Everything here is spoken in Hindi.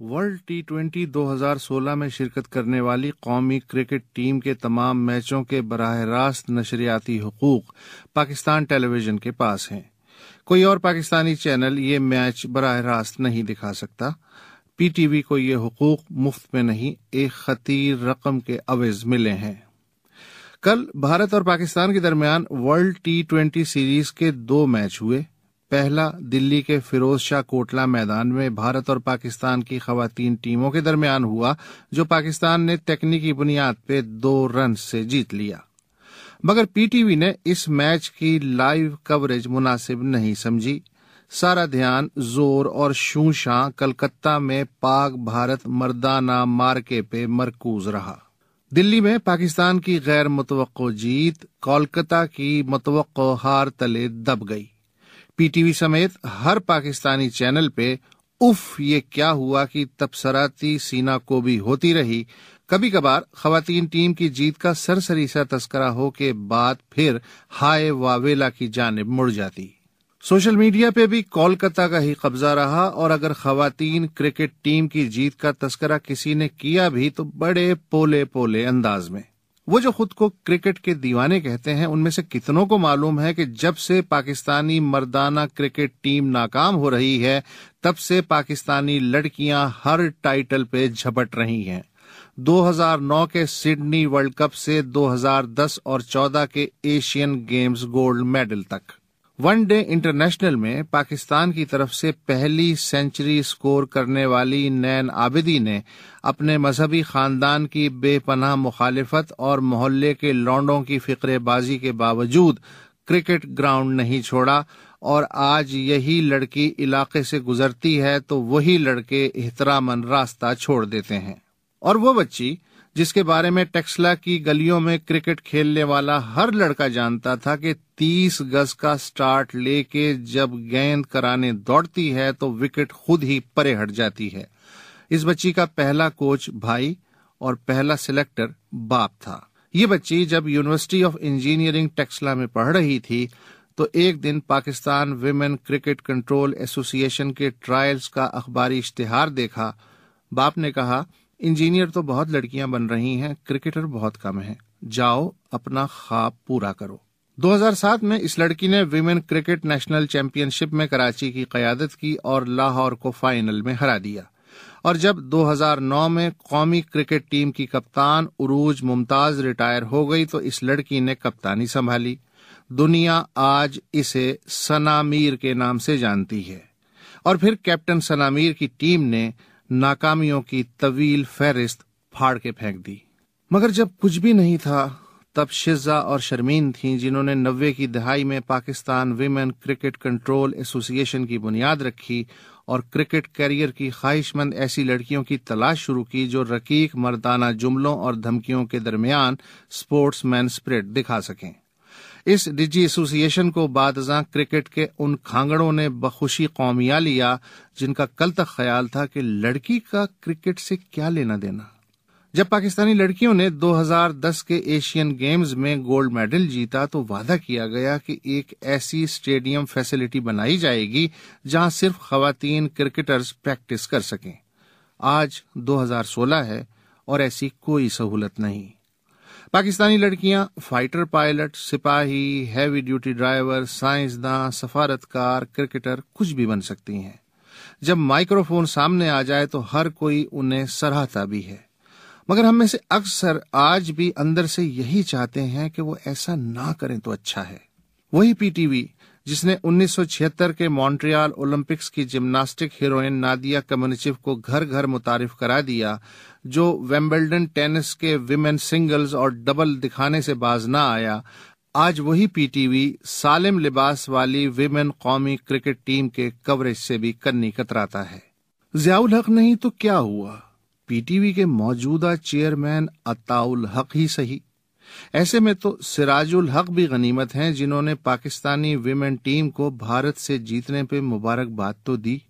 वर्ल्ड टी ट्वेंटी सोलह में शिरकत करने वाली कौमी क्रिकेट टीम के तमाम मैचों के बरह रास्त नशरियाती हकूक पाकिस्तान टेलीविजन के पास हैं कोई और पाकिस्तानी चैनल ये मैच बरह रास्त नहीं दिखा सकता पीटीवी को ये हकूक मुफ्त में नहीं एक खतीर रकम के अवज मिले हैं कल भारत और पाकिस्तान के दरमियान वर्ल्ड टी ट्वेंटी सीरीज के दो मैच हुए पहला दिल्ली के फिरोज शाह कोटला मैदान में भारत और पाकिस्तान की खवतीन टीमों के दरमियान हुआ जो पाकिस्तान ने तकनीकी बुनियाद पर दो रन से जीत लिया मगर पीटीवी ने इस मैच की लाइव कवरेज मुनासिब नहीं समझी सारा ध्यान जोर और शूशा कलकत्ता में पाक भारत मर्दाना मार्के पे मरकूज रहा दिल्ली में पाकिस्तान की गैर मुतव जीत कोलकाता की मुतव हार तले दब गई पीटीवी समेत हर पाकिस्तानी चैनल पे उफ ये क्या हुआ कि तबसराती सीना को भी होती रही कभी कभार खातन टीम की जीत का सरसरी सा तस्करा हो के बाद फिर हाय वावेला की जानब मुड़ जाती सोशल मीडिया पे भी कोलकाता का ही कब्जा रहा और अगर खातन क्रिकेट टीम की जीत का तस्करा किसी ने किया भी तो बड़े पोले पोले अंदाज में वो जो खुद को क्रिकेट के दीवाने कहते हैं उनमें से कितनों को मालूम है कि जब से पाकिस्तानी मर्दाना क्रिकेट टीम नाकाम हो रही है तब से पाकिस्तानी लड़कियां हर टाइटल पे झपट रही हैं 2009 के सिडनी वर्ल्ड कप से 2010 और 14 के एशियन गेम्स गोल्ड मेडल तक वनडे इंटरनेशनल में पाकिस्तान की तरफ से पहली सेंचुरी स्कोर करने वाली नैन आबिदी ने अपने मजहबी खानदान की बेपनाह मुखालफत और मोहल्ले के लौंडों की फिक्रेबाजी के बावजूद क्रिकेट ग्राउंड नहीं छोड़ा और आज यही लड़की इलाके से गुजरती है तो वही लड़के एहतरामन रास्ता छोड़ देते हैं और वो बच्ची जिसके बारे में टेक्सला की गलियों में क्रिकेट खेलने वाला हर लड़का जानता था कि 30 गज का स्टार्ट लेके जब गेंद कराने दौड़ती है तो विकेट खुद ही परे हट जाती है इस बच्ची का पहला कोच भाई और पहला सिलेक्टर बाप था ये बच्ची जब यूनिवर्सिटी ऑफ इंजीनियरिंग टेक्सला में पढ़ रही थी तो एक दिन Pakistan Women Cricket Control Association के ट्रायल्स का अखबारी इश्तेहार देखा बाप ने कहा इंजीनियर तो बहुत लड़कियां बन रही हैं क्रिकेटर बहुत कम हैं जाओ अपना ख्वाब पूरा करो 2007 में इस लड़की ने विमेन क्रिकेट नेशनल चैंपियनशिप में कराची की क्यादत की और लाहौर को फाइनल में हरा दिया और जब 2009 में कौमी क्रिकेट टीम की कप्तान उरूज मुमताज रिटायर हो गई तो इस लड़की ने कप्तानी संभाली दुनिया आज इसे सनामीर के नाम से जानती है और फिर कैप्टन सनामीर की टीम ने नाकामियों की तवील फहरिस्त फाड़ के फेंक दी मगर जब कुछ भी नहीं था तब शिजा और शर्मीन थीं जिन्होंने नब्बे की दहाई में Pakistan Women Cricket Control Association की बुनियाद रखी और क्रिकेट कैरियर की ख्वाहिशमंद ऐसी लड़कियों की तलाश शुरू की जो रकीक मर्दाना जुमलों और धमकियों के दरमियान स्पोर्ट्स मैन स्प्रिट दिखा सकें इस डिजी एसोसिएशन को बादजा क्रिकेट के उन खांगड़ों ने बखुशी कौमिया लिया जिनका कल तक ख्याल था कि लड़की का क्रिकेट से क्या लेना देना जब पाकिस्तानी लड़कियों ने 2010 के एशियन गेम्स में गोल्ड मेडल जीता तो वादा किया गया कि एक ऐसी स्टेडियम फैसिलिटी बनाई जाएगी जहां सिर्फ खातन क्रिकेटर्स प्रैक्टिस कर सकें आज 2016 है और ऐसी कोई सहूलत नहीं पाकिस्तानी लड़कियां फाइटर पायलट सिपाही हैवी ड्यूटी ड्राइवर साइंसदान सफारतकार क्रिकेटर कुछ भी बन सकती हैं जब माइक्रोफोन सामने आ जाए तो हर कोई उन्हें सराहता भी है मगर हम में से अक्सर आज भी अंदर से यही चाहते हैं कि वो ऐसा ना करें तो अच्छा है वही पीटीवी जिसने 1976 के मॉन्ट्रियल ओलंपिक्स की जिम्नास्टिक हीरोइन नादिया कम्युनिचिव को घर घर मुतारिफ करा दिया जो वेम्बल्डन टेनिस के विमेन सिंगल्स और डबल दिखाने से बाज ना आया आज वही पीटीवी सालिम लिबास वाली विमेन कौमी क्रिकेट टीम के कवरेज से भी कन्नी कतराता है जियाउल हक नहीं तो क्या हुआ पीटीवी के मौजूदा चेयरमैन अताउल हक ही सही ऐसे में तो सिराजुल हक भी गनीमत हैं जिन्होंने पाकिस्तानी विमेन टीम को भारत से जीतने पे मुबारकबाद तो दी